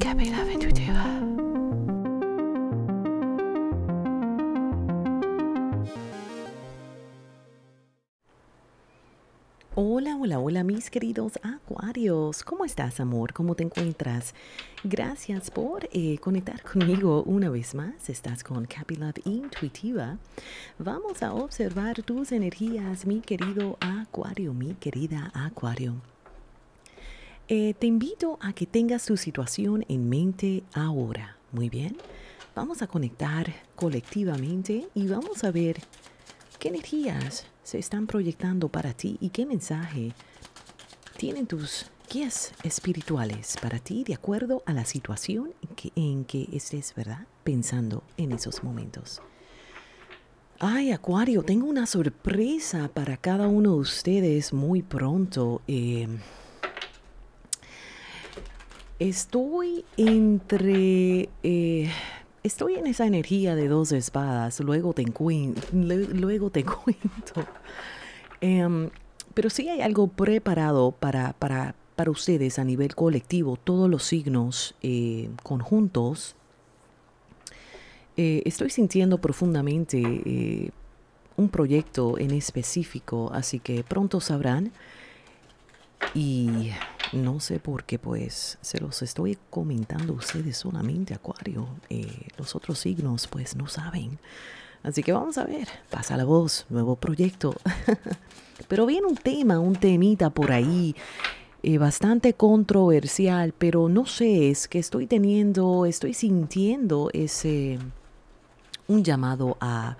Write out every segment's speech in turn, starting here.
Capilab Love Hola, hola, hola mis queridos acuarios. ¿Cómo estás, amor? ¿Cómo te encuentras? Gracias por eh, conectar conmigo una vez más. Estás con Capilab Intuitiva. Vamos a observar tus energías, mi querido acuario, mi querida acuario. Eh, te invito a que tengas tu situación en mente ahora. Muy bien. Vamos a conectar colectivamente y vamos a ver qué energías se están proyectando para ti y qué mensaje tienen tus guías espirituales para ti de acuerdo a la situación en que, en que estés, ¿verdad? Pensando en esos momentos. Ay, Acuario, tengo una sorpresa para cada uno de ustedes muy pronto. Eh, Estoy entre... Eh, estoy en esa energía de dos espadas, luego te, luego cuento. Em, pero sí hay algo preparado para, para, ustedes a nivel colectivo, todos los signos eh, conjuntos. Eh, estoy sintiendo profundamente un proyecto en específico, así que pronto sabrán. Y no sé por qué, pues se los estoy comentando a ustedes solamente, Acuario. Eh, los otros signos, pues no saben. Así que vamos a ver. Pasa la voz, nuevo proyecto. pero viene un tema, un temita por ahí. Eh, bastante controversial, pero no sé, es que estoy teniendo, estoy sintiendo ese un llamado a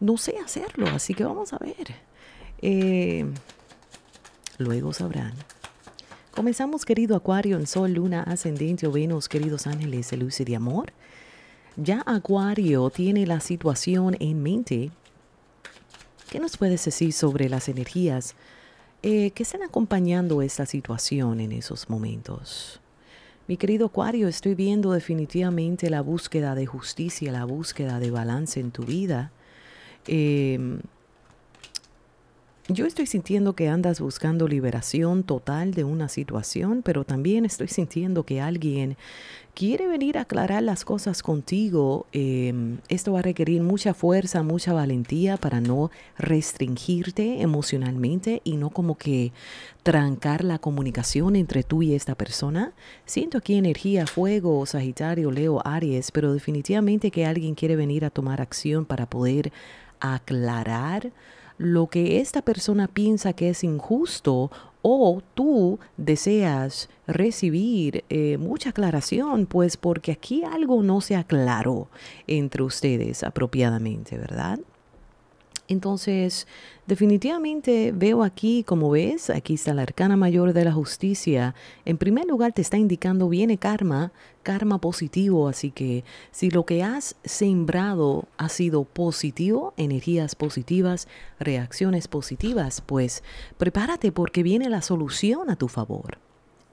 no sé hacerlo, así que vamos a ver. Eh, luego sabrán. Comenzamos, querido Acuario, en Sol, Luna, Ascendente o Venus, queridos ángeles de luz y de amor. Ya Acuario tiene la situación en mente. ¿Qué nos puedes decir sobre las energías eh, que están acompañando esta situación en esos momentos? Mi querido Acuario, estoy viendo definitivamente la búsqueda de justicia, la búsqueda de balance en tu vida. Eh, yo estoy sintiendo que andas buscando liberación total de una situación, pero también estoy sintiendo que alguien quiere venir a aclarar las cosas contigo. Em, esto va a requerir mucha fuerza, mucha valentía para no restringirte emocionalmente y no como que trancar la comunicación entre tú y esta persona. Siento aquí energía, fuego, Sagitario, Leo, Aries, pero definitivamente que alguien quiere venir a tomar acción para poder aclarar lo que esta persona piensa que es injusto o tú deseas recibir eh, mucha aclaración, pues porque aquí algo no se aclaró entre ustedes apropiadamente, ¿verdad? Entonces, definitivamente veo aquí, como ves, aquí está la arcana mayor de la justicia. En primer lugar, te está indicando viene karma, karma positivo, así que si lo que has sembrado ha sido positivo, energías positivas, reacciones positivas, pues prepárate porque viene la solución a tu favor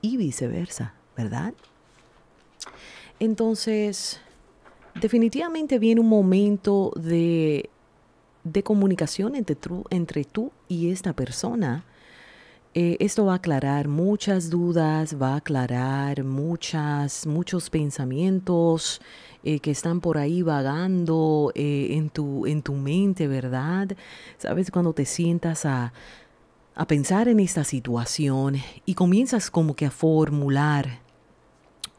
y viceversa, ¿verdad? Entonces, definitivamente viene un momento de de comunicación entre tú, entre tú y esta persona. Eh, esto va a aclarar muchas dudas, va a aclarar muchas, muchos pensamientos eh, que están por ahí vagando eh, en, tu, en tu mente, ¿verdad? Sabes, cuando te sientas a, a pensar en esta situación y comienzas como que a formular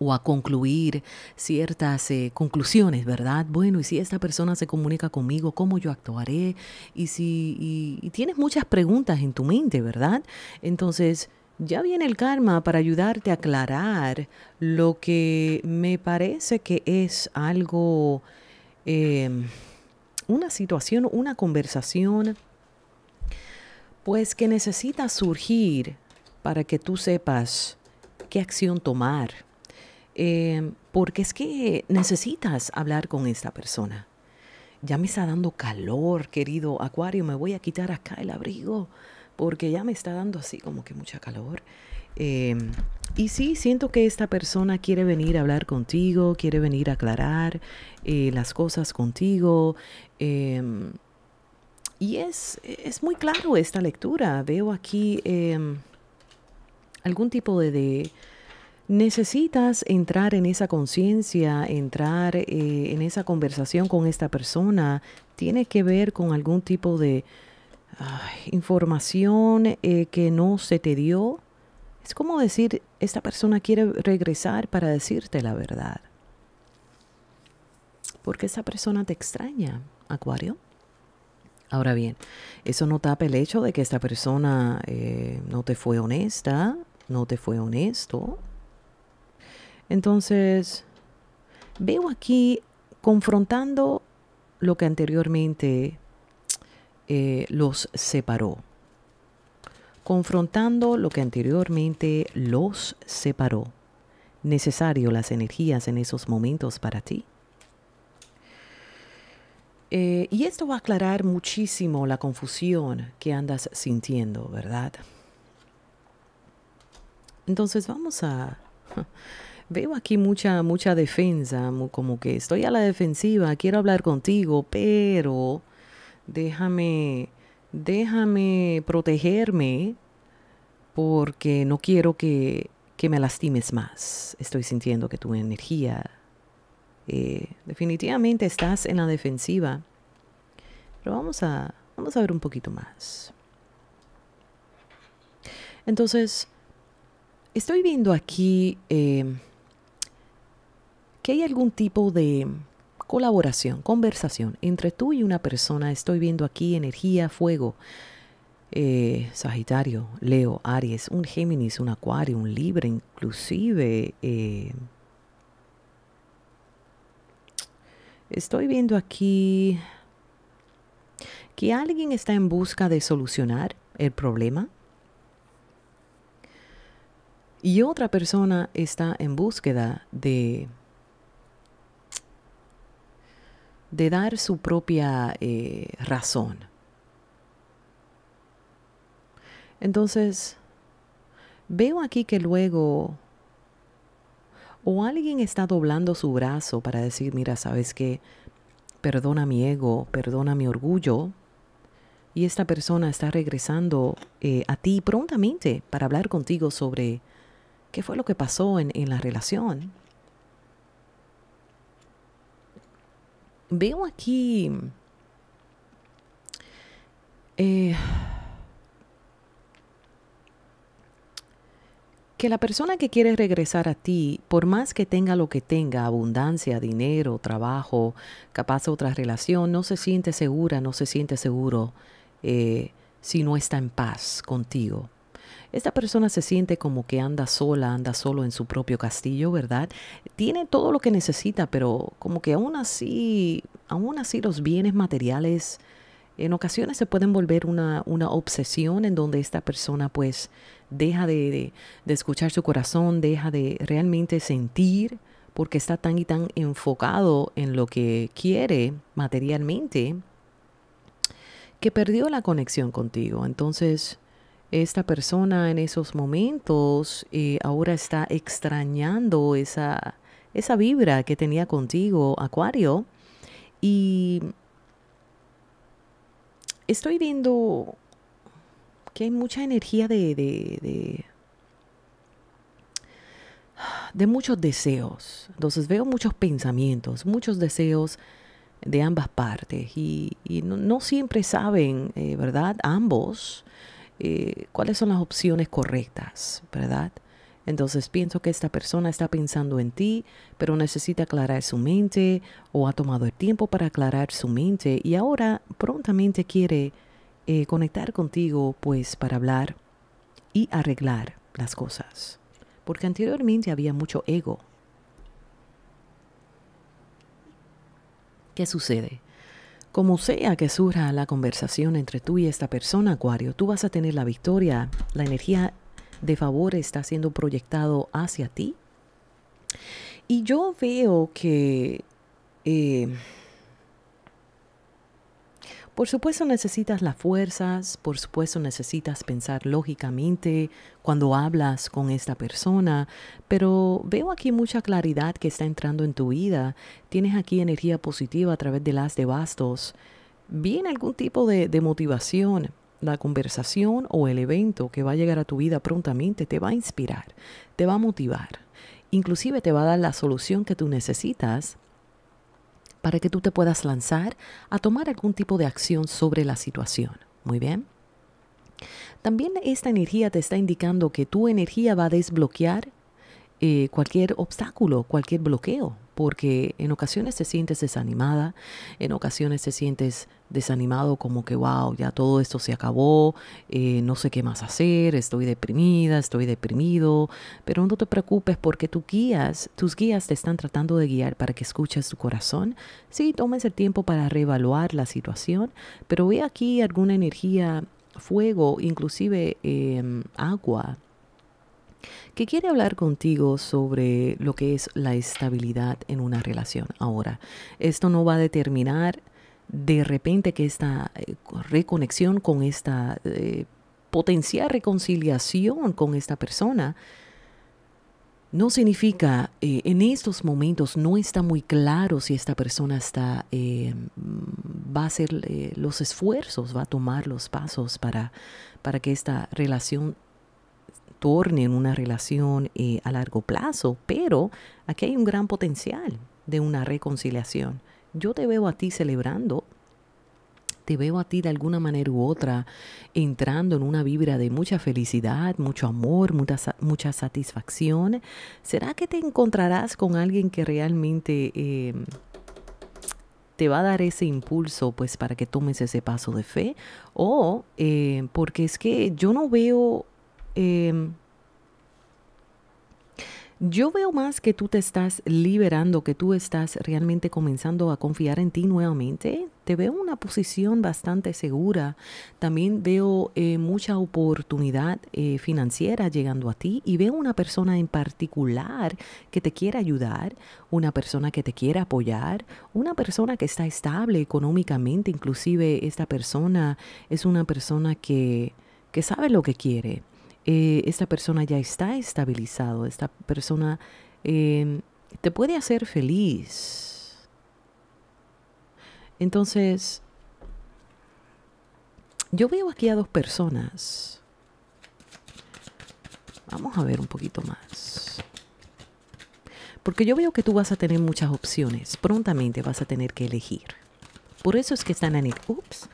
o a concluir ciertas eh, conclusiones, ¿verdad? Bueno, y si esta persona se comunica conmigo, ¿cómo yo actuaré? Y si tienes muchas preguntas en tu mente, ¿verdad? Entonces, ya viene el karma para ayudarte a aclarar lo que me parece que es algo, em, una situación, una conversación, pues que necesita surgir para que tú sepas qué acción tomar Em, porque es que necesitas hablar con esta persona. Ya me está dando calor, querido Acuario, me voy a quitar acá el abrigo, porque ya me está dando así como que mucha calor. Em, y sí, siento que esta persona quiere venir a hablar contigo, quiere venir a aclarar eh, las cosas contigo. Em, y es, es, muy claro esta lectura. Veo aquí algún tipo de Necesitas entrar en esa conciencia, entrar eh, en esa conversación con esta persona. Tiene que ver con algún tipo de información eh, que no se te dio. Es como decir, esta persona quiere regresar para decirte la verdad. Porque esa persona te extraña, Acuario. Ahora bien, eso no tapa el hecho de que esta persona eh, no te fue honesta, no te fue honesto, entonces, veo aquí confrontando lo que anteriormente eh, los separó. Confrontando lo que anteriormente los separó. Necesario las energías en esos momentos para ti. Eh, y esto va a aclarar muchísimo la confusión que andas sintiendo, ¿verdad? Entonces vamos a veo aquí mucha, mucha defensa, como que estoy a la defensiva, quiero hablar contigo, pero déjame, déjame protegerme porque no quiero que, me lastimes más. Estoy sintiendo que tu energía eh, definitivamente estás en la defensiva. Pero vamos a, vamos a ver un poquito más. Entonces, estoy viendo aquí... Eh, que hay algún tipo de colaboración, conversación entre tú y una persona. Estoy viendo aquí energía, fuego, eh, Sagitario, Leo, Aries, un Géminis, un Acuario, un Libre, inclusive. Eh, estoy viendo aquí que alguien está en busca de solucionar el problema. Y otra persona está en búsqueda de de dar su propia eh, razón. Entonces, veo aquí que luego o alguien está doblando su brazo para decir, mira, sabes que perdona mi ego, perdona mi orgullo, y esta persona está regresando eh, a ti prontamente para hablar contigo sobre qué fue lo que pasó en, en la relación. veo aquí eh, que la persona que quiere regresar a ti, por más que tenga lo que tenga, abundancia, dinero, trabajo, capaz otra relación, no se siente segura, no se siente seguro eh, si no está en paz contigo. Esta persona se siente como que anda sola, anda solo en su propio castillo, ¿verdad? Tiene todo lo que necesita, pero como que aún así, aún así los bienes materiales en ocasiones se pueden volver una, obsesión en donde esta persona pues deja de escuchar su corazón, deja de realmente sentir porque está tan y tan enfocado en lo que quiere materialmente que perdió la conexión contigo. Entonces, esta persona en esos momentos eh, ahora está extrañando esa, vibra que tenía contigo, Acuario. Y estoy viendo que hay mucha energía de, de, muchos deseos. Entonces veo muchos pensamientos, muchos deseos de ambas partes. Y, no, siempre saben, eh, ¿verdad? Ambos eh, cuáles son las opciones correctas, ¿verdad? Entonces pienso que esta persona está pensando en ti, pero necesita aclarar su mente o ha tomado el tiempo para aclarar su mente y ahora prontamente quiere eh, conectar contigo pues para hablar y arreglar las cosas. Porque anteriormente había mucho ego. ¿Qué sucede? Como sea que surja la conversación entre tú y esta persona, Acuario, tú vas a tener la victoria. La energía de favor está siendo proyectado hacia ti. Y yo veo que eh, por supuesto necesitas las fuerzas, por supuesto necesitas pensar lógicamente cuando hablas con esta persona, pero veo aquí mucha claridad que está entrando en tu vida. Tienes aquí energía positiva a través de las de bastos. Viene algún tipo de, de motivación, la conversación o el evento que va a llegar a tu vida prontamente te va a inspirar, te va a motivar, inclusive te va a dar la solución que tú necesitas para que tú te puedas lanzar a tomar algún tipo de acción sobre la situación. Muy bien. También esta energía te está indicando que tu energía va a desbloquear eh, cualquier obstáculo, cualquier bloqueo, porque en ocasiones te sientes desanimada, en ocasiones te sientes desanimado como que, wow, ya todo esto se acabó, eh, no sé qué más hacer, estoy deprimida, estoy deprimido, pero no te preocupes porque tus guías, tus guías te están tratando de guiar para que escuches tu corazón. Sí, tomes el tiempo para reevaluar la situación, pero ve aquí alguna energía, fuego, inclusive em, agua, que quiere hablar contigo sobre lo que es la estabilidad en una relación. Ahora, esto no va a determinar de repente que esta eh, reconexión con esta eh, potencial reconciliación con esta persona no significa, eh, en estos momentos no está muy claro si esta persona está, mm, va a hacer los esfuerzos, va a tomar los pasos para, para que esta relación torne en una relación eh, a largo plazo, pero aquí hay un gran potencial de una reconciliación. Yo te veo a ti celebrando te veo a ti de alguna manera u otra entrando en una vibra de mucha felicidad, mucho amor, mucha, mucha satisfacción. ¿Será que te encontrarás con alguien que realmente em, te va a dar ese impulso pues para que tomes ese paso de fe? O em, porque es que yo no veo Em, yo veo más que tú te estás liberando, que tú estás realmente comenzando a confiar en ti nuevamente. Te veo una posición bastante segura. También veo eh, mucha oportunidad eh, financiera llegando a ti y veo una persona en particular que te quiere ayudar, una persona que te quiere apoyar, una persona que está estable económicamente. Inclusive esta persona es una persona que, que sabe lo que quiere eh, esta persona ya está estabilizado, esta persona em, te puede hacer feliz. Entonces, yo veo aquí a dos personas. Vamos a ver un poquito más. Porque yo veo que tú vas a tener muchas opciones. Prontamente vas a tener que elegir. Por eso es que están en el... Ups,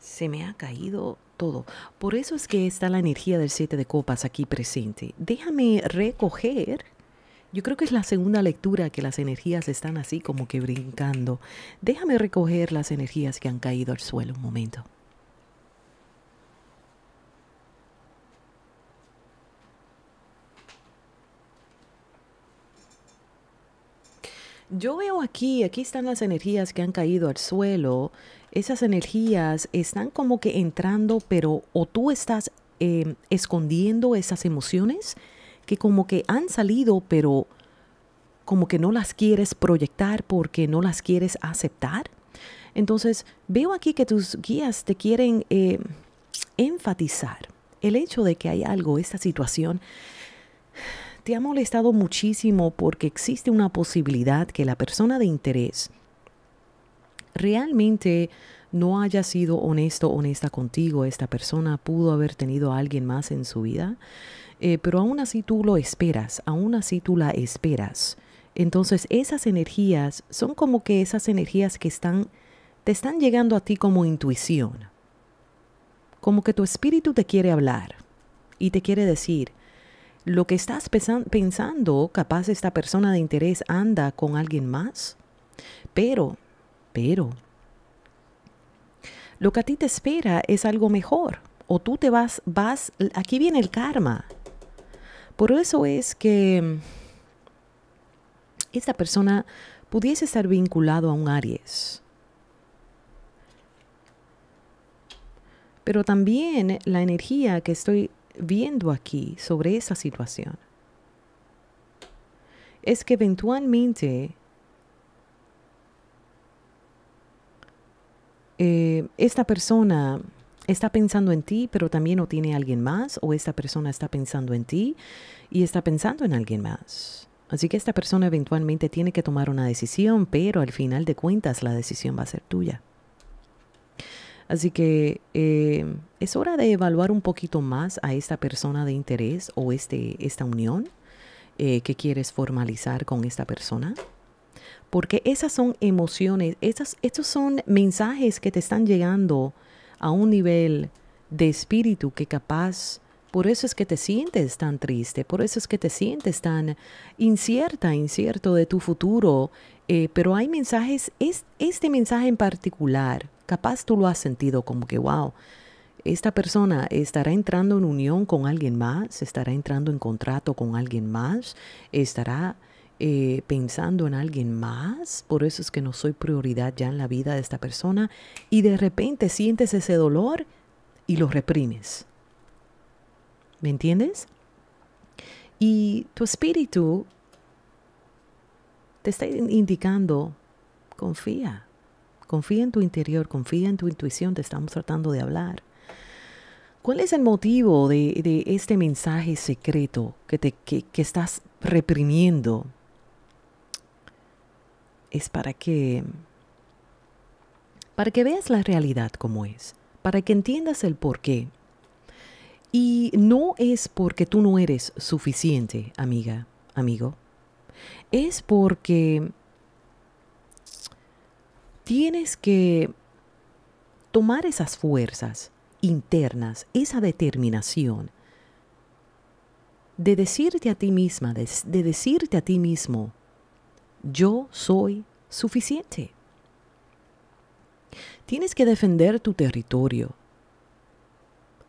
se me ha caído todo. Por eso es que está la energía del siete de copas aquí presente. Déjame recoger. Yo creo que es la segunda lectura que las energías están así como que brincando. Déjame recoger las energías que han caído al suelo un momento. Yo veo aquí, aquí están las energías que han caído al suelo esas energías están como que entrando, pero o tú estás em, escondiendo esas emociones que como que han salido, pero como que no las quieres proyectar porque no las quieres aceptar. Entonces, veo aquí que tus guías te quieren em, enfatizar el hecho de que hay algo, esta situación, te ha molestado muchísimo porque existe una posibilidad que la persona de interés realmente no haya sido honesto, honesta contigo, esta persona pudo haber tenido a alguien más en su vida, eh, pero aún así tú lo esperas, aún así tú la esperas. Entonces esas energías son como que esas energías que están, te están llegando a ti como intuición, como que tu espíritu te quiere hablar y te quiere decir, lo que estás pensando, capaz esta persona de interés anda con alguien más, pero pero Lo que a ti te espera es algo mejor. O tú te vas, vas, aquí viene el karma. Por eso es que esta persona pudiese estar vinculado a un Aries. Pero también la energía que estoy viendo aquí sobre esa situación es que eventualmente Eh, esta persona está pensando en ti, pero también no tiene alguien más, o esta persona está pensando en ti y está pensando en alguien más. Así que esta persona eventualmente tiene que tomar una decisión, pero al final de cuentas la decisión va a ser tuya. Así que eh, es hora de evaluar un poquito más a esta persona de interés o este, esta unión eh, que quieres formalizar con esta persona porque esas son emociones, esas, estos son mensajes que te están llegando a un nivel de espíritu que capaz, por eso es que te sientes tan triste, por eso es que te sientes tan incierta, incierto de tu futuro, eh, pero hay mensajes, es, este mensaje en particular, capaz tú lo has sentido como que, wow, esta persona estará entrando en unión con alguien más, estará entrando en contrato con alguien más, estará eh, pensando en alguien más, por eso es que no soy prioridad ya en la vida de esta persona, y de repente sientes ese dolor y lo reprimes. ¿Me entiendes? Y tu espíritu te está indicando, confía, confía en tu interior, confía en tu intuición, te estamos tratando de hablar. ¿Cuál es el motivo de, este mensaje secreto que, te, que estás reprimiendo es para que para que veas la realidad como es, para que entiendas el por qué. Y no es porque tú no eres suficiente, amiga, amigo. Es porque tienes que tomar esas fuerzas internas, esa determinación de decirte a ti misma, de decirte a ti mismo, yo soy suficiente. Tienes que defender tu territorio,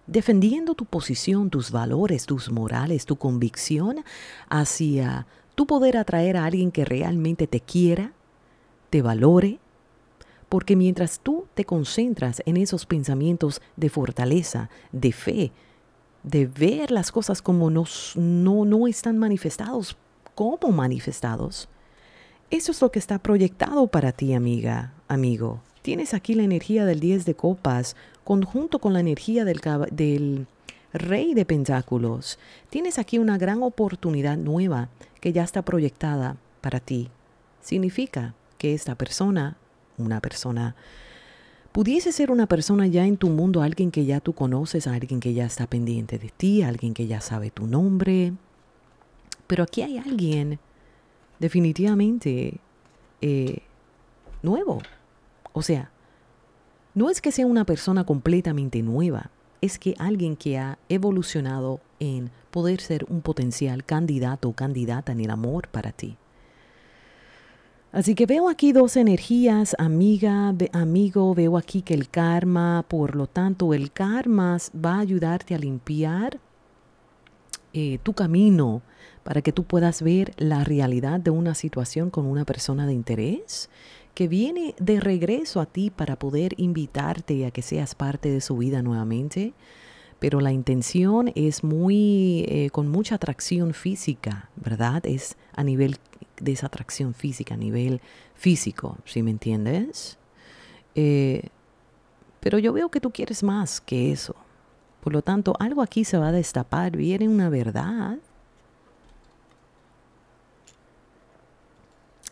defendiendo tu posición, tus valores, tus morales, tu convicción hacia tu poder atraer a alguien que realmente te quiera, te valore, porque mientras tú te concentras en esos pensamientos de fortaleza, de fe, de ver las cosas como no, no están manifestados, como manifestados, eso es lo que está proyectado para ti, amiga, amigo. Tienes aquí la energía del 10 de copas, conjunto con la energía del, del rey de pentáculos. Tienes aquí una gran oportunidad nueva que ya está proyectada para ti. Significa que esta persona, una persona, pudiese ser una persona ya en tu mundo, alguien que ya tú conoces, alguien que ya está pendiente de ti, alguien que ya sabe tu nombre. Pero aquí hay alguien definitivamente eh, nuevo. O sea, no es que sea una persona completamente nueva, es que alguien que ha evolucionado en poder ser un potencial candidato o candidata en el amor para ti. Así que veo aquí dos energías, amiga, amigo, veo aquí que el karma, por lo tanto, el karma va a ayudarte a limpiar eh, tu camino para que tú puedas ver la realidad de una situación con una persona de interés que viene de regreso a ti para poder invitarte a que seas parte de su vida nuevamente. Pero la intención es muy, eh, con mucha atracción física, ¿verdad? Es a nivel de esa atracción física, a nivel físico, si me entiendes? Eh, pero yo veo que tú quieres más que eso. Por lo tanto, algo aquí se va a destapar, viene una verdad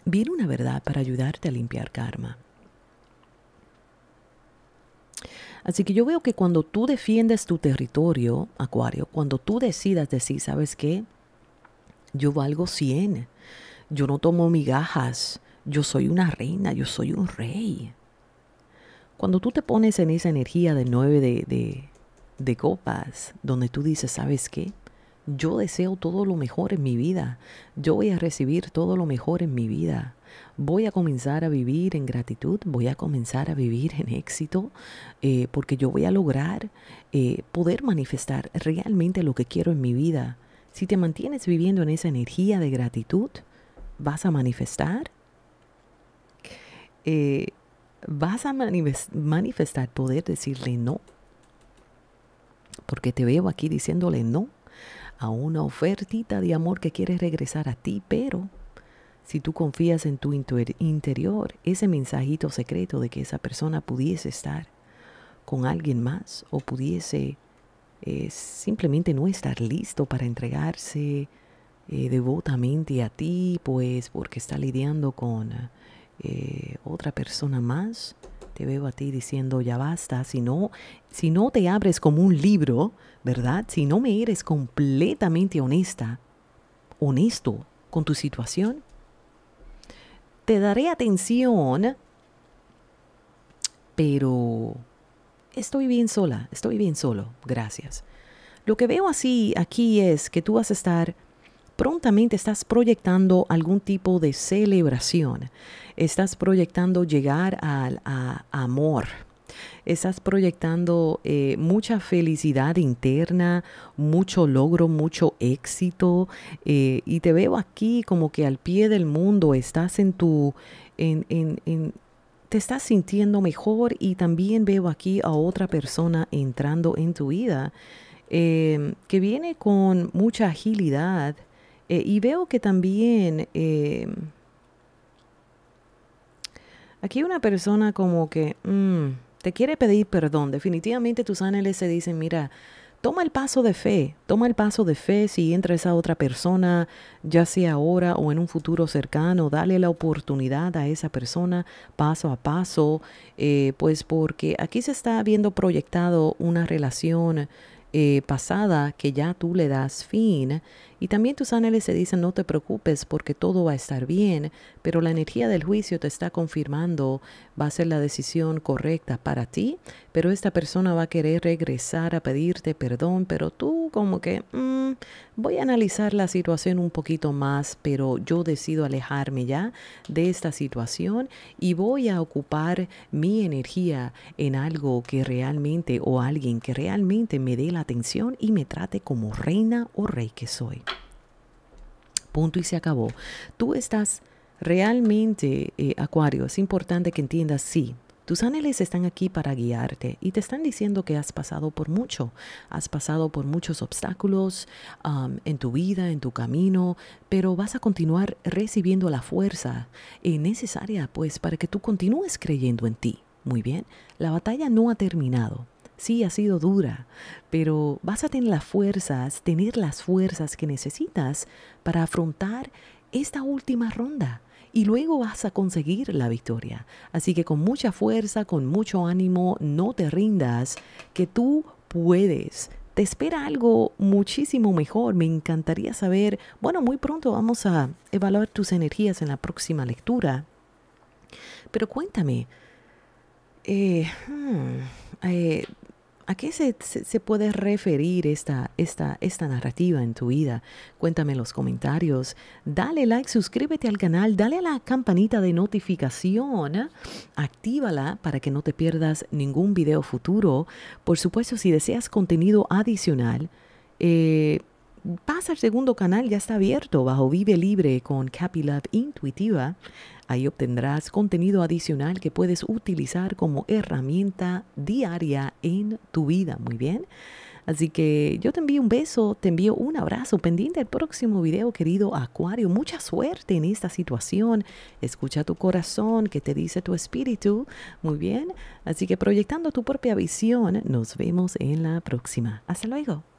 viene una verdad para ayudarte a limpiar karma. Así que yo veo que cuando tú defiendes tu territorio, Acuario, cuando tú decidas decir, ¿sabes qué? Yo valgo 100, yo no tomo migajas, yo soy una reina, yo soy un rey. Cuando tú te pones en esa energía de nueve de, de copas, donde tú dices, ¿sabes qué? Yo deseo todo lo mejor en mi vida. Yo voy a recibir todo lo mejor en mi vida. Voy a comenzar a vivir en gratitud, voy a comenzar a vivir en éxito, eh, porque yo voy a lograr eh, poder manifestar realmente lo que quiero en mi vida. Si te mantienes viviendo en esa energía de gratitud, vas a manifestar. Eh, vas a manifestar poder decirle no. Porque te veo aquí diciéndole no a una ofertita de amor que quiere regresar a ti, pero si tú confías en tu interior, ese mensajito secreto de que esa persona pudiese estar con alguien más o pudiese eh, simplemente no estar listo para entregarse eh, devotamente a ti, pues porque está lidiando con eh, otra persona más, te veo a ti diciendo, ya basta, si no, si no te abres como un libro, ¿verdad? Si no me eres completamente honesta, honesto con tu situación, te daré atención, pero estoy bien sola, estoy bien solo, gracias. Lo que veo así aquí es que tú vas a estar prontamente estás proyectando algún tipo de celebración, estás proyectando llegar al amor, estás proyectando eh, mucha felicidad interna, mucho logro, mucho éxito. Eh, y te veo aquí como que al pie del mundo, estás en tu, en, en, te estás sintiendo mejor y también veo aquí a otra persona entrando en tu vida eh, que viene con mucha agilidad. Eh, y veo que también em, aquí una persona como que mm, te quiere pedir perdón. Definitivamente tus ángeles se dicen, mira, toma el paso de fe, toma el paso de fe si entra esa otra persona, ya sea ahora o en un futuro cercano, dale la oportunidad a esa persona paso a paso, eh, pues porque aquí se está viendo proyectado una relación eh, pasada que ya tú le das fin. Y también tus ángeles se dicen, no te preocupes porque todo va a estar bien, pero la energía del juicio te está confirmando, va a ser la decisión correcta para ti, pero esta persona va a querer regresar a pedirte perdón, pero tú como que, mm, voy a analizar la situación un poquito más, pero yo decido alejarme ya de esta situación y voy a ocupar mi energía en algo que realmente o alguien que realmente me dé la atención y me trate como reina o rey que soy. Punto y se acabó. Tú estás realmente, eh, Acuario, es importante que entiendas, sí, tus ángeles están aquí para guiarte y te están diciendo que has pasado por mucho, has pasado por muchos obstáculos en tu vida, en tu camino, pero vas a continuar recibiendo la fuerza necesaria pues para que tú continúes creyendo en ti. Muy bien, la batalla no ha terminado. Sí, ha sido dura, pero vas a tener las fuerzas, tener las fuerzas que necesitas para afrontar esta última ronda y luego vas a conseguir la victoria. Así que con mucha fuerza, con mucho ánimo, no te rindas, que tú puedes. Te espera algo muchísimo mejor. Me encantaría saber, bueno, muy pronto vamos a evaluar tus energías en la próxima lectura. Pero cuéntame, eh, hmm, eh, ¿A qué se, puede referir esta, esta, esta, narrativa en tu vida? Cuéntame en los comentarios. Dale like, suscríbete al canal, dale a la campanita de notificación, actívala para que no te pierdas ningún video futuro. Por supuesto, si deseas contenido adicional, eh, pasa al segundo canal, ya está abierto, bajo Vive Libre con Capilab Intuitiva. Ahí obtendrás contenido adicional que puedes utilizar como herramienta diaria en tu vida. Muy bien. Así que yo te envío un beso, te envío un abrazo, pendiente el próximo video, querido Acuario. Mucha suerte en esta situación. Escucha tu corazón, que te dice tu espíritu. Muy bien. Así que proyectando tu propia visión, nos vemos en la próxima. Hasta luego.